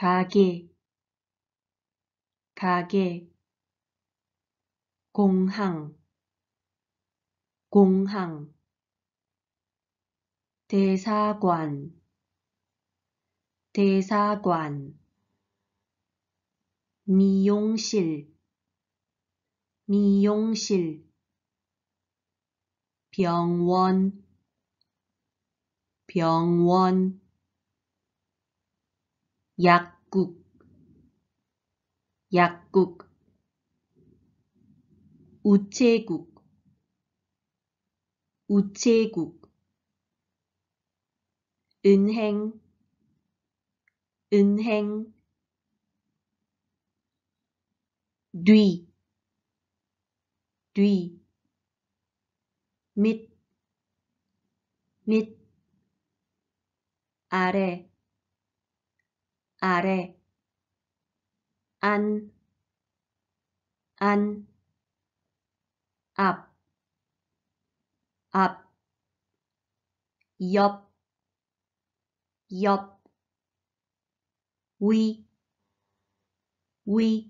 가게 가게 공항 공항 대사관 대사관 미용실 미용실 병원 병원 약국 약국 우체국 우체국 은행 은행 뒤, 뒤, 밑, 밑, 아래, 아래 안, 안, 앞, 앞, 옆, 옆, 위, 위,